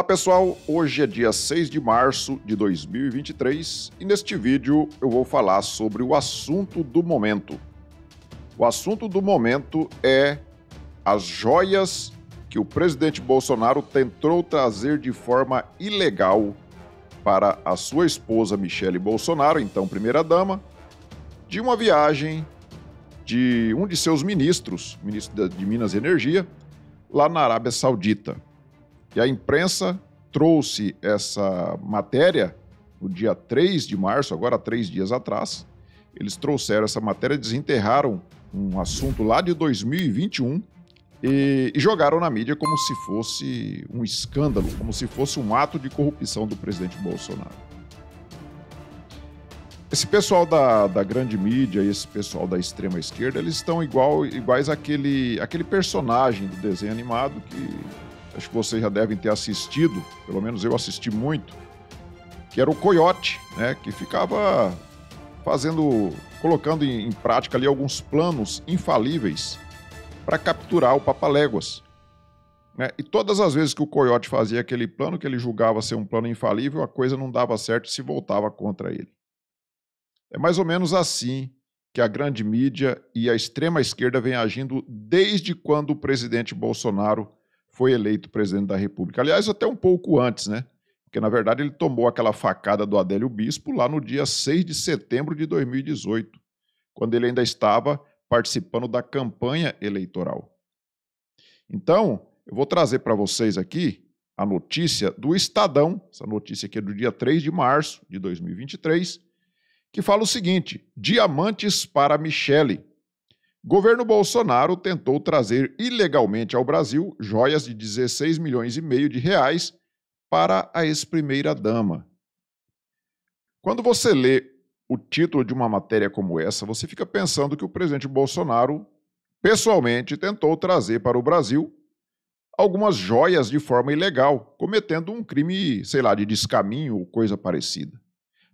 Olá pessoal, hoje é dia 6 de março de 2023 e neste vídeo eu vou falar sobre o assunto do momento. O assunto do momento é as joias que o presidente Bolsonaro tentou trazer de forma ilegal para a sua esposa Michele Bolsonaro, então primeira-dama, de uma viagem de um de seus ministros, ministro de Minas e Energia, lá na Arábia Saudita. E a imprensa trouxe essa matéria no dia 3 de março, agora três dias atrás. Eles trouxeram essa matéria, desenterraram um assunto lá de 2021 e, e, jogaram na mídia como se fosse um escândalo, como se fosse um ato de corrupção do presidente Bolsonaro. Esse pessoal da, da grande mídia e esse pessoal da extrema esquerda, eles estão igual, iguais àquele, àquele personagem do desenho animado que acho que vocês já devem ter assistido, pelo menos eu assisti muito, que era o coiote, né, que ficava fazendo, colocando em, em prática ali alguns planos infalíveis para capturar o papaléguas. Né? E todas as vezes que o coiote fazia aquele plano que ele julgava ser um plano infalível, a coisa não dava certo e se voltava contra ele. É mais ou menos assim que a grande mídia e a extrema esquerda vem agindo desde quando o presidente Bolsonaro foi eleito presidente da República. Aliás, até um pouco antes, né? Porque, na verdade, ele tomou aquela facada do Adélio Bispo lá no dia 6 de setembro de 2018, quando ele ainda estava participando da campanha eleitoral. Então, eu vou trazer para vocês aqui a notícia do Estadão, essa notícia aqui é do dia 3 de março de 2023, que fala o seguinte: Diamantes para Michele. Governo Bolsonaro tentou trazer ilegalmente ao Brasil joias de 16 milhões e meio de reais para a ex-primeira dama. Quando você lê o título de uma matéria como essa, você fica pensando que o presidente Bolsonaro pessoalmente tentou trazer para o Brasil algumas joias de forma ilegal, cometendo um crime, sei lá, de descaminho ou coisa parecida.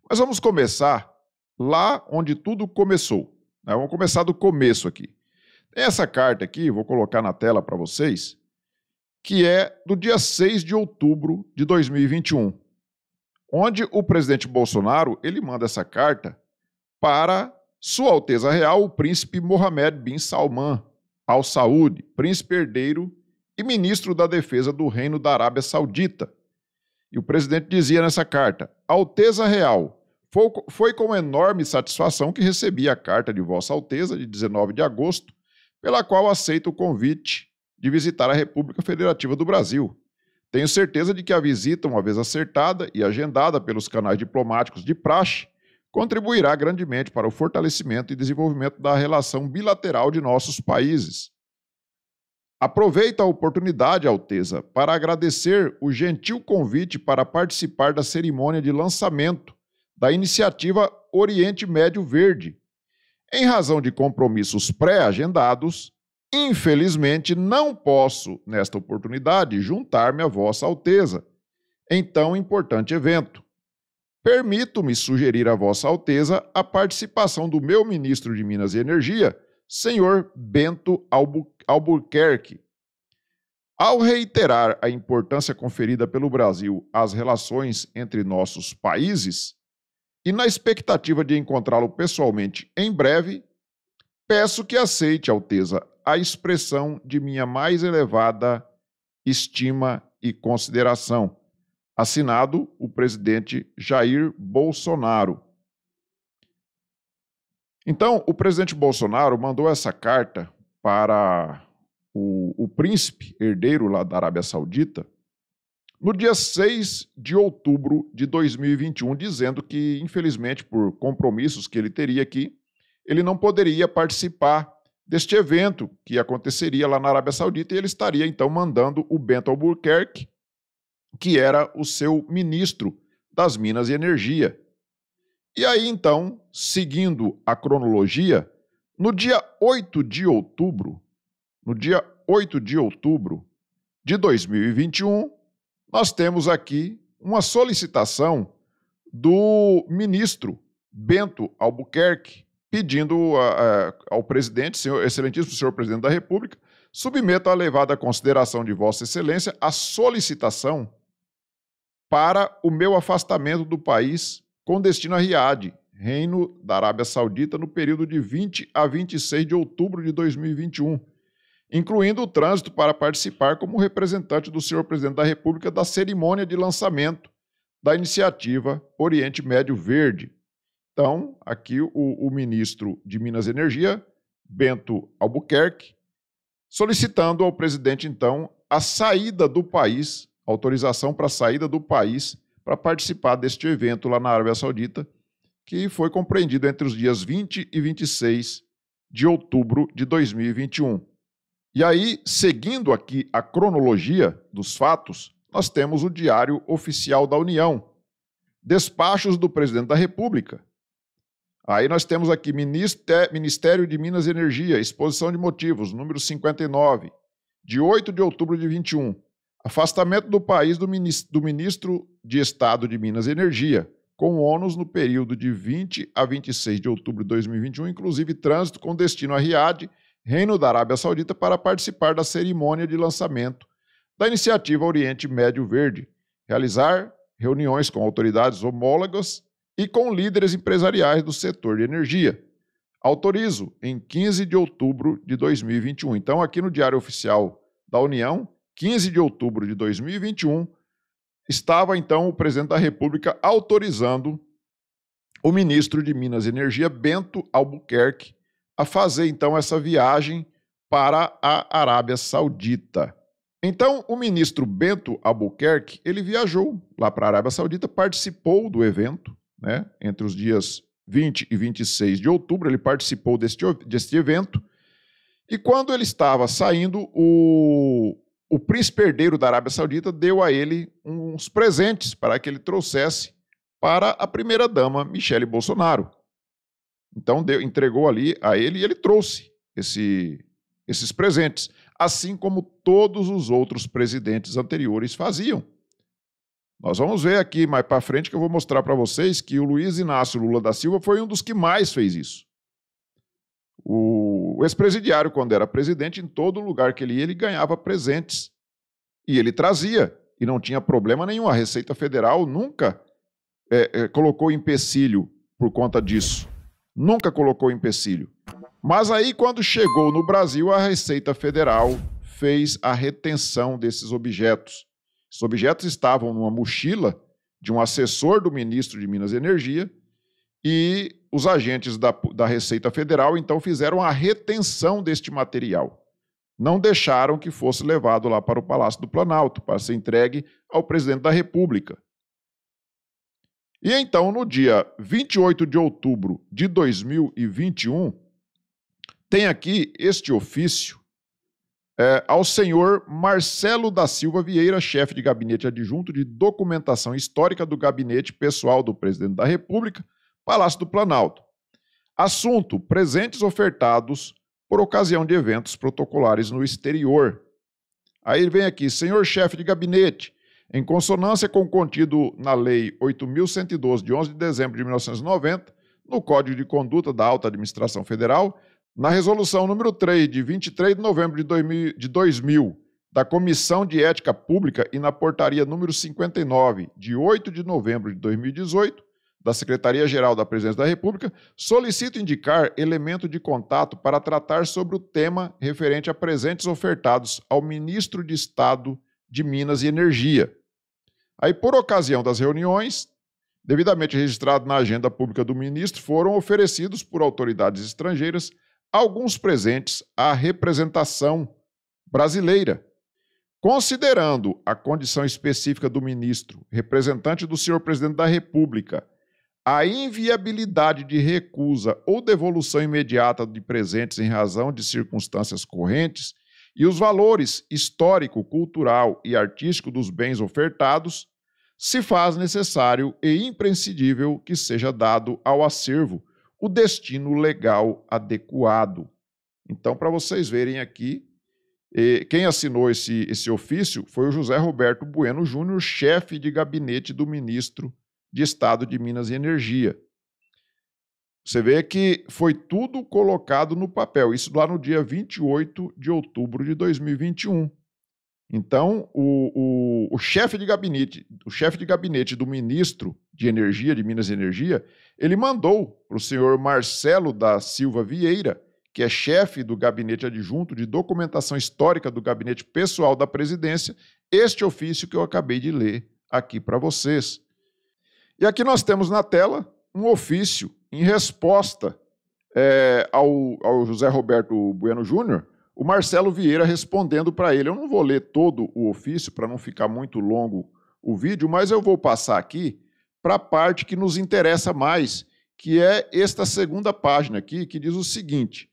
Mas vamos começar lá onde tudo começou né? Vamos começar do começo aqui. Essa carta aqui, vou colocar na tela para vocês, que é do dia 6 de outubro de 2021, onde o presidente Bolsonaro ele manda essa carta para Sua Alteza Real, o príncipe Mohammed bin Salman Al Saud, príncipe herdeiro e ministro da Defesa do Reino da Arábia Saudita. E o presidente dizia nessa carta: Alteza Real, foi com enorme satisfação que recebi a carta de Vossa Alteza de 19 de agosto, pela qual aceito o convite de visitar a República Federativa do Brasil. Tenho certeza de que a visita, uma vez acertada e agendada pelos canais diplomáticos de praxe, contribuirá grandemente para o fortalecimento e desenvolvimento da relação bilateral de nossos países. Aproveito a oportunidade, Alteza, para agradecer o gentil convite para participar da cerimônia de lançamento da iniciativa Oriente Médio Verde. Em razão de compromissos pré-agendados, infelizmente não posso, nesta oportunidade, juntar-me a Vossa Alteza em tão importante evento. Permito-me sugerir a Vossa Alteza a participação do meu ministro de Minas e Energia, senhor Bento Albu Albuquerque. Ao reiterar a importância conferida pelo Brasil às relações entre nossos países, e, na expectativa de encontrá-lo pessoalmente em breve, peço que aceite, Alteza, a expressão de minha mais elevada estima e consideração. Assinado o presidente Jair Bolsonaro. Então, o presidente Bolsonaro mandou essa carta para o, o príncipe herdeiro lá da Arábia Saudita no dia 6 de outubro de 2021, dizendo que, infelizmente, por compromissos que ele teria aqui, ele não poderia participar deste evento que aconteceria lá na Arábia Saudita e ele estaria então mandando o Bento Albuquerque, que era o seu ministro das Minas e Energia. E aí então, seguindo a cronologia, no dia 8 de outubro, no dia 8 de outubro de 2021, nós temos aqui uma solicitação do ministro Bento Albuquerque, pedindo a, a, ao presidente, senhor, excelentíssimo senhor presidente da República, submeta a levada consideração de Vossa Excelência a solicitação para o meu afastamento do país com destino a Riad, Reino da Arábia Saudita, no período de 20 a 26 de outubro de 2021 incluindo o trânsito para participar como representante do senhor presidente da República da cerimônia de lançamento da iniciativa Oriente Médio Verde. Então, aqui o, o ministro de Minas e Energia, Bento Albuquerque, solicitando ao presidente, então, a saída do país, autorização para a saída do país para participar deste evento lá na Arábia Saudita, que foi compreendido entre os dias 20 e 26 de outubro de 2021. E aí, seguindo aqui a cronologia dos fatos, nós temos o Diário Oficial da União, despachos do presidente da República. Aí nós temos aqui Ministério de Minas e Energia, exposição de motivos, número 59, de 8 de outubro de 21. Afastamento do país do ministro de Estado de Minas e Energia, com ônus no período de 20 a 26 de outubro de 2021, inclusive trânsito com destino a Riad Reino da Arábia Saudita, para participar da cerimônia de lançamento da iniciativa Oriente Médio Verde, realizar reuniões com autoridades homólogas e com líderes empresariais do setor de energia. Autorizo em 15 de outubro de 2021. Então, aqui no Diário Oficial da União, 15 de outubro de 2021, estava então o presidente da República autorizando o ministro de Minas e Energia, Bento Albuquerque, a fazer então essa viagem para a Arábia Saudita. Então, o ministro Bento Albuquerque, ele viajou lá para a Arábia Saudita, participou do evento, né? Entre os dias 20 e 26 de outubro, ele participou deste, deste evento. E quando ele estava saindo, o, o príncipe herdeiro da Arábia Saudita deu a ele uns presentes para que ele trouxesse para a primeira-dama, Michele Bolsonaro. Então deu, entregou ali a ele e ele trouxe esse, esses presentes, assim como todos os outros presidentes anteriores faziam. Nós vamos ver aqui mais para frente que eu vou mostrar para vocês que o Luiz Inácio Lula da Silva foi um dos que mais fez isso. O ex-presidiário, quando era presidente, em todo lugar que ele ia, ele ganhava presentes. E ele trazia, e não tinha problema nenhum. A Receita Federal nunca é, é, colocou empecilho por conta disso nunca colocou empecilho. Mas aí, quando chegou no Brasil, a Receita Federal fez a retenção desses objetos. Esses objetos estavam numa mochila de um assessor do ministro de Minas e Energia e os agentes da, da Receita Federal então fizeram a retenção deste material. Não deixaram que fosse levado lá para o Palácio do Planalto para ser entregue ao presidente da República. E então, no dia 28 de outubro de 2021, tem aqui este ofício é, ao senhor Marcelo da Silva Vieira, chefe de gabinete adjunto de documentação histórica do gabinete pessoal do presidente da República, Palácio do Planalto. Assunto: presentes ofertados por ocasião de eventos protocolares no exterior. Aí vem aqui, senhor chefe de gabinete, em consonância com o contido na Lei 8.112, de 11 de dezembro de 1990, no Código de Conduta da Alta Administração Federal, na Resolução número 3, de 23 de novembro de 2000, da Comissão de Ética Pública e na Portaria número 59, de 8 de novembro de 2018, da Secretaria-Geral da Presidência da República, solicito indicar elemento de contato para tratar sobre o tema referente a presentes ofertados ao ministro de Estado de Minas e Energia. Aí, por ocasião das reuniões, devidamente registrado na agenda pública do ministro, foram oferecidos por autoridades estrangeiras alguns presentes à representação brasileira. Considerando a condição específica do ministro, representante do senhor presidente da República, a inviabilidade de recusa ou devolução imediata de presentes em razão de circunstâncias correntes e os valores histórico, cultural e artístico dos bens ofertados, se faz necessário e imprescindível que seja dado ao acervo o destino legal adequado. Então, para vocês verem aqui, quem assinou esse, esse ofício foi o José Roberto Bueno Júnior, chefe de gabinete do ministro de Estado de Minas e Energia. Você vê que foi tudo colocado no papel, isso lá no dia 28 de outubro de 2021. Então, o, o, o chefe de gabinete, o chefe de gabinete do ministro de Energia, de Minas e Energia, ele mandou para o senhor Marcelo da Silva Vieira, que é chefe do gabinete adjunto de documentação histórica do gabinete pessoal da presidência, este ofício que eu acabei de ler aqui para vocês. E aqui nós temos na tela um ofício em resposta é, ao, ao, José Roberto Bueno Júnior, o Marcelo Vieira respondendo para ele. Eu não vou ler todo o ofício para não ficar muito longo o vídeo, mas eu vou passar aqui para a parte que nos interessa mais, que é esta segunda página aqui, que diz o seguinte: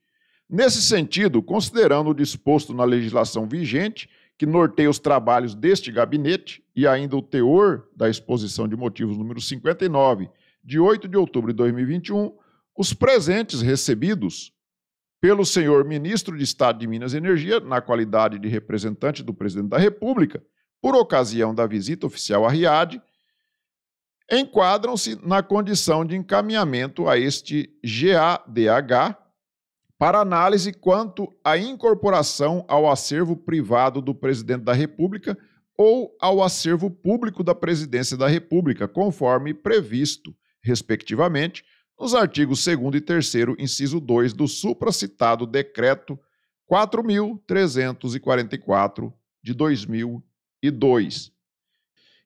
Nesse sentido, considerando o disposto na legislação vigente, que norteia os trabalhos deste gabinete e ainda o teor da exposição de motivos número 59 de 8 de outubro de 2021, os presentes recebidos pelo senhor ministro de Estado de Minas e Energia, na qualidade de representante do presidente da República, por ocasião da visita oficial a Riad, enquadram-se na condição de encaminhamento a este GADH para análise quanto à incorporação ao acervo privado do presidente da República ou ao acervo público da Presidência da República, conforme previsto respectivamente, nos artigos 2 e 3, inciso 2 do supracitado Decreto 4.344 de 2002.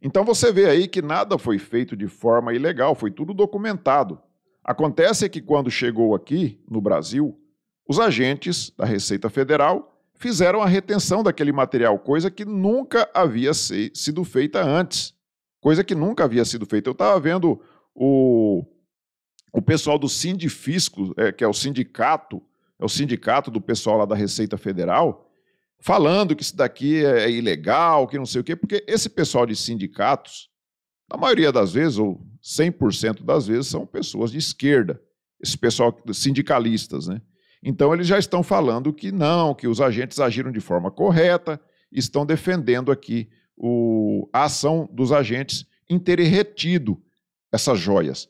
Então você vê aí que nada foi feito de forma ilegal, foi tudo documentado. Acontece que quando chegou aqui, no Brasil, os agentes da Receita Federal fizeram a retenção daquele material, coisa que nunca havia sido feita antes. Coisa que nunca havia sido feita. Eu estava vendo o, o pessoal do Sindifisco, é, que é o sindicato, é o sindicato do pessoal lá da Receita Federal, falando que isso daqui é, é ilegal, que não sei o quê, porque esse pessoal de sindicatos, na maioria das vezes, ou 100% das vezes, são pessoas de esquerda, esse pessoal sindicalistas, né? Então eles já estão falando que não, que os agentes agiram de forma correta, estão defendendo aqui o, a ação dos agentes interretido essas joias?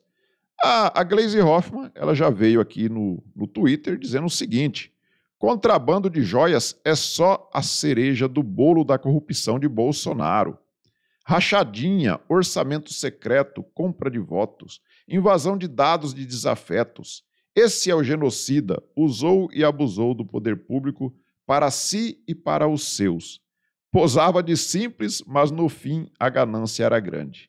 A, a Glaze Hoffman ela já veio aqui no, no Twitter dizendo o seguinte: contrabando de joias é só a cereja do bolo da corrupção de Bolsonaro. Rachadinha, orçamento secreto, compra de votos, invasão de dados de desafetos. Esse é o genocida, usou e abusou do poder público para si e para os seus. Posava de simples, mas no fim a ganância era grande.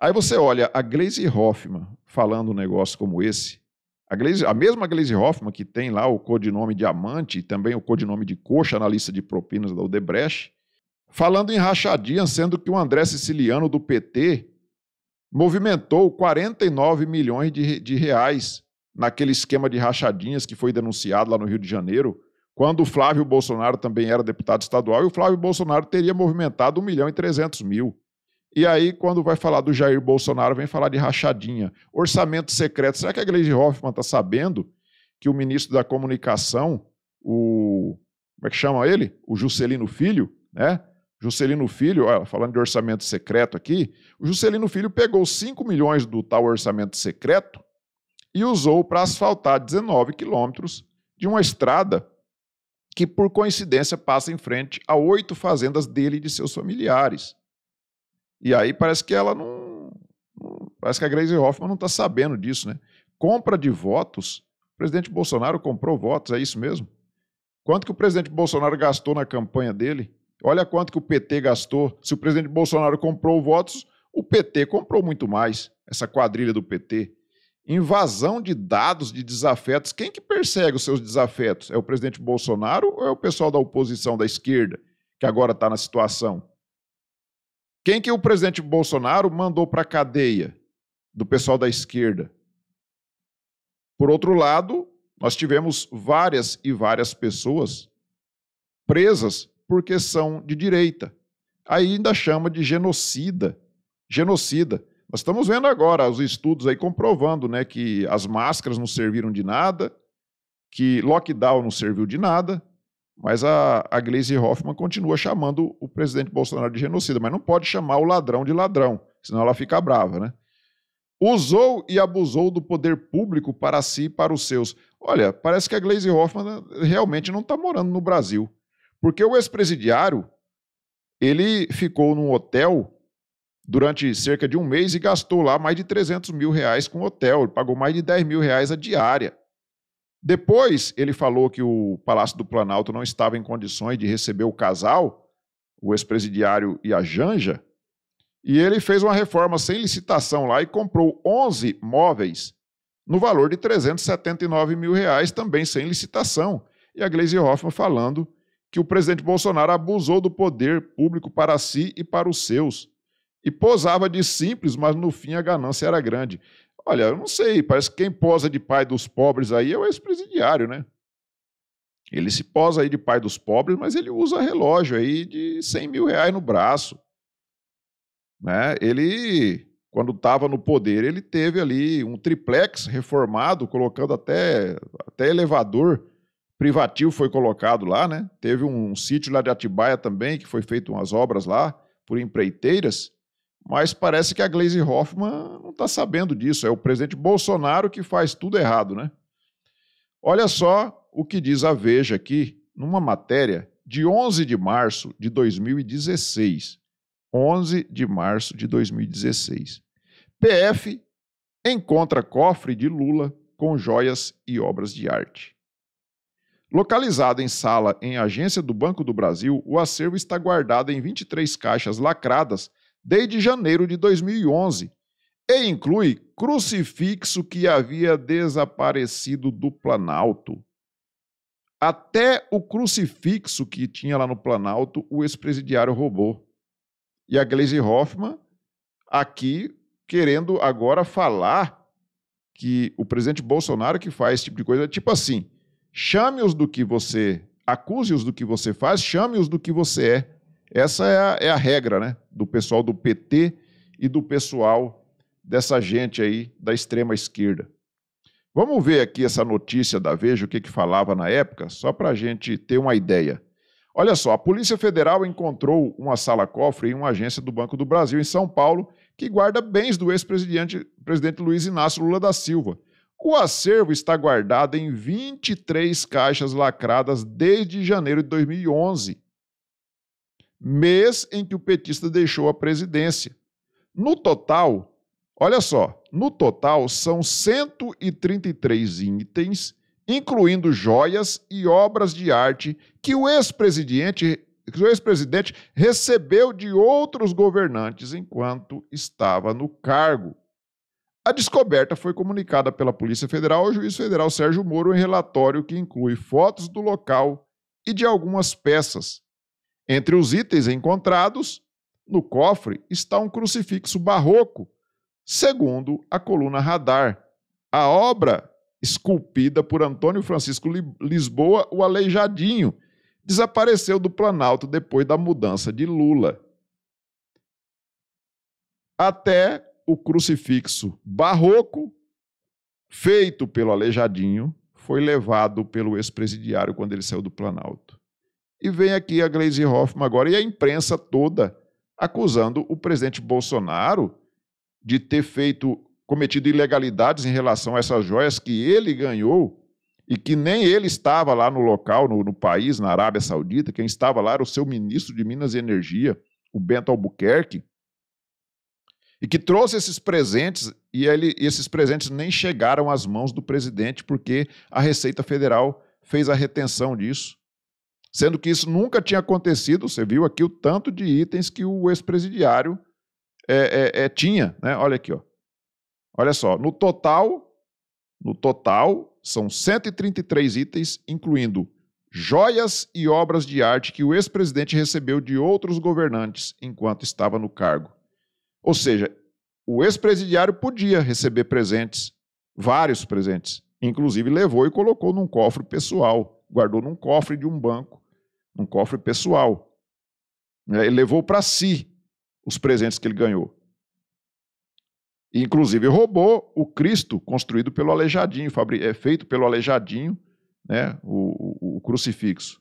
Aí você olha a Glaze Hoffman falando um negócio como esse. A, Glaze, a mesma Glaze Hoffman que tem lá o codinome Diamante e também o codinome de Coxa na lista de propinas da Odebrecht, falando em rachadinha, sendo que o André Siciliano do PT movimentou 49 milhões de, de reais naquele esquema de rachadinhas que foi denunciado lá no Rio de Janeiro, quando o Flávio Bolsonaro também era deputado estadual e o Flávio Bolsonaro teria movimentado 1 milhão e 300 mil. E aí, quando vai falar do Jair Bolsonaro, vem falar de rachadinha. Orçamento secreto. Será que a Gleisi Hoffmann está sabendo que o ministro da Comunicação, o. Como é que chama ele? O Juscelino Filho, né? Juscelino Filho, ó, falando de orçamento secreto aqui, o Juscelino Filho pegou 5 milhões do tal orçamento secreto e usou para asfaltar 19 quilômetros de uma estrada que, por coincidência, passa em frente a oito fazendas dele e de seus familiares. E aí parece que ela não. Parece que a Grace Hoffman não está sabendo disso, né? Compra de votos. O presidente Bolsonaro comprou votos, é isso mesmo? Quanto que o presidente Bolsonaro gastou na campanha dele? Olha quanto que o PT gastou. Se o presidente Bolsonaro comprou votos, o PT comprou muito mais. Essa quadrilha do PT. Invasão de dados de desafetos. Quem que persegue os seus desafetos? É o presidente Bolsonaro ou é o pessoal da oposição da esquerda que agora está na situação? Quem que o presidente Bolsonaro mandou para a cadeia do pessoal da esquerda? Por outro lado, nós tivemos várias e várias pessoas presas porque são de direita. Aí ainda chama de genocida. Genocida. Nós estamos vendo agora os estudos aí comprovando né, que as máscaras não serviram de nada, que lockdown não serviu de nada, mas a, a Gleisi Hoffmann continua chamando o presidente Bolsonaro de genocida, mas não pode chamar o ladrão de ladrão, senão ela fica brava, né? Usou e abusou do poder público para si e para os seus. Olha, parece que a Glaze Hoffmann eh, realmente não está morando no Brasil. Porque o ex-presidiário, ele ficou num hotel durante cerca de um mês e gastou lá mais de 300 mil reais com hotel. Ele pagou mais de 10 mil reais a diária. Depois ele falou que o Palácio do Planalto não estava em condições de receber o casal, o ex-presidiário e a Janja, e ele fez uma reforma sem licitação lá e comprou 11 móveis no valor de 379 mil reais, também sem licitação. E a Gleisi Hoffmann falando que o presidente Bolsonaro abusou do poder público para si e para os seus. E posava de simples, mas no fim a ganância era grande. Olha, eu não sei, parece que quem posa de pai dos pobres aí é o ex-presidiário, né? Ele se posa aí de pai dos pobres, mas ele usa relógio aí de 100 mil reais no braço. Né? Ele, quando estava no poder, ele teve ali um triplex reformado, colocando até, até elevador privativo foi colocado lá, né? Teve um, um sítio lá de Atibaia também, que foi feito umas obras lá por empreiteiras. Mas parece que a Glaze Hoffman não está sabendo disso. É o presidente Bolsonaro que faz tudo errado, né? Olha só o que diz a Veja aqui, numa matéria de 11 de março de 2016. 11 de março de 2016. PF encontra cofre de Lula com joias e obras de arte. Localizado em sala em agência do Banco do Brasil, o acervo está guardado em 23 caixas lacradas desde janeiro de 2011 e inclui crucifixo que havia desaparecido do Planalto. Até o crucifixo que tinha lá no Planalto, o ex-presidiário roubou. E a Gleisi Hoffmann, aqui, querendo agora falar que o presidente Bolsonaro que faz esse tipo de coisa, é tipo assim, chame-os do que você, acuse-os do que você faz, chame-os do que você é. Essa é a, é a regra, né? Do pessoal do PT e do pessoal dessa gente aí da extrema esquerda. Vamos ver aqui essa notícia da Veja, o que, que falava na época, só para a gente ter uma ideia. Olha só, a Polícia Federal encontrou uma sala-cofre em uma agência do Banco do Brasil, em São Paulo, que guarda bens do ex-presidente presidente Luiz Inácio Lula da Silva. O acervo está guardado em 23 caixas lacradas desde janeiro de 2011 mês em que o petista deixou a presidência. No total, olha só, no total são 133 itens, incluindo joias e obras de arte que o ex-presidente que o ex-presidente recebeu de outros governantes enquanto estava no cargo. A descoberta foi comunicada pela Polícia Federal ao juiz federal Sérgio Moro em relatório que inclui fotos do local e de algumas peças. Entre os itens encontrados no cofre está um crucifixo barroco, segundo a coluna Radar. A obra esculpida por Antônio Francisco Lisboa, o Aleijadinho, desapareceu do Planalto depois da mudança de Lula. Até o crucifixo barroco, feito pelo Aleijadinho, foi levado pelo ex-presidiário quando ele saiu do Planalto. E vem aqui a Gleisi Hoffmann agora e a imprensa toda acusando o presidente Bolsonaro de ter feito, cometido ilegalidades em relação a essas joias que ele ganhou e que nem ele estava lá no local, no, no país, na Arábia Saudita, quem estava lá era o seu ministro de Minas e Energia, o Bento Albuquerque, e que trouxe esses presentes e ele, esses presentes nem chegaram às mãos do presidente porque a Receita Federal fez a retenção disso sendo que isso nunca tinha acontecido. Você viu aqui o tanto de itens que o ex-presidiário é, é, é, tinha. Né? Olha aqui, ó. olha só. No total, no total, são 133 itens, incluindo joias e obras de arte que o ex-presidente recebeu de outros governantes enquanto estava no cargo. Ou seja, o ex-presidiário podia receber presentes, vários presentes. Inclusive levou e colocou num cofre pessoal, guardou num cofre de um banco um cofre pessoal. Né, ele levou para si os presentes que ele ganhou. E, inclusive roubou o Cristo construído pelo Aleijadinho, é, feito pelo Aleijadinho, né, o, o, o crucifixo.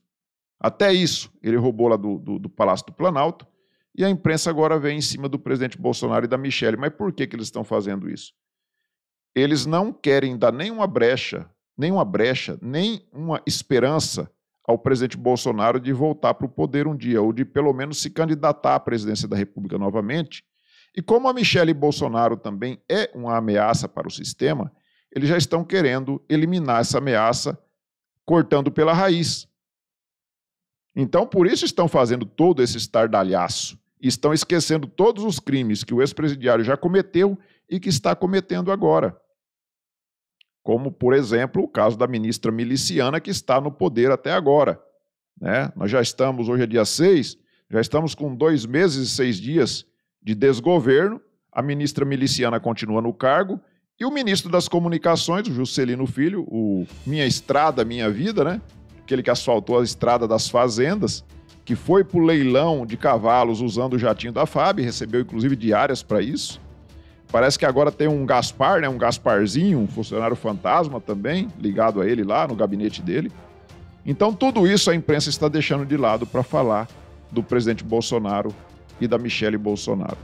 Até isso, ele roubou lá do, do, do, Palácio do Planalto, e a imprensa agora vem em cima do presidente Bolsonaro e da Michelle. Mas por que, que eles estão fazendo isso? Eles não querem dar nenhuma brecha, nenhuma brecha, nem uma esperança ao presidente Bolsonaro de voltar para o poder um dia, ou de pelo menos se candidatar à presidência da República novamente. E como a Michele Bolsonaro também é uma ameaça para o sistema, eles já estão querendo eliminar essa ameaça, cortando pela raiz. Então, por isso estão fazendo todo esse estardalhaço. Estão esquecendo todos os crimes que o ex-presidiário já cometeu e que está cometendo agora como, por exemplo, o caso da ministra miliciana que está no poder até agora. Né? Nós já estamos, hoje é dia 6, já estamos com dois meses e seis dias de desgoverno, a ministra miliciana continua no cargo e o ministro das Comunicações, o Juscelino Filho, o Minha Estrada, Minha Vida, né? aquele que asfaltou a estrada das fazendas, que foi para o leilão de cavalos usando o jatinho da FAB, recebeu inclusive diárias para isso, Parece que agora tem um Gaspar, né? Um Gasparzinho, um funcionário fantasma também, ligado a ele lá no gabinete dele. Então, tudo isso a imprensa está deixando de lado para falar do presidente Bolsonaro e da Michele Bolsonaro.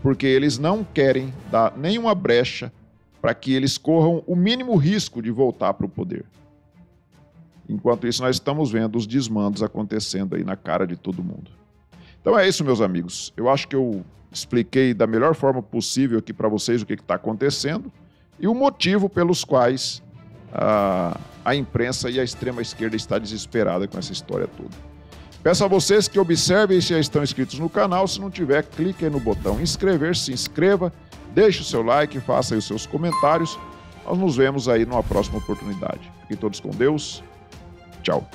Porque eles não querem dar nenhuma brecha para que eles corram o mínimo risco de voltar para o poder. Enquanto isso, nós estamos vendo os desmandos acontecendo aí na cara de todo mundo. Então é isso, meus amigos. Eu acho que eu expliquei da melhor forma possível aqui para vocês o que está acontecendo e o motivo pelos quais a, ah, a imprensa e a extrema-esquerda está desesperada com essa história toda. Peço a vocês que observem se já estão inscritos no canal. Se não tiver, clique no botão inscrever, se inscreva, deixe o seu like, faça os seus comentários. Nós nos vemos aí numa próxima oportunidade. Fiquem todos com Deus. Tchau.